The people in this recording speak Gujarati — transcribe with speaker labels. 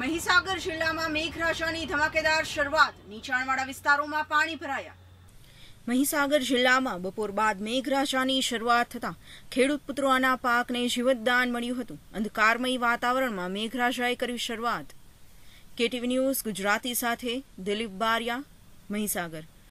Speaker 1: મહીસાગર જિલ્લામાં મેઘરાજાની ધમાકેદાર શરૂઆત નીચાણવાળા વિસ્તારોમાં પાણી ભરાયા
Speaker 2: મહીસાગર જિલ્લામાં બપોર બાદ મેઘરાજાની શરૂઆત થતાં ખેડૂત પુત્રોના પાકને જીવતદાન મળ્યું હતું અંધકારમય વાતાવરણમાં મેઘરાજાએ કરી શરૂઆત કેટીવી ન્યૂઝ ગુજરાતી સાથે દિલીપ બારિયા મહીસાગર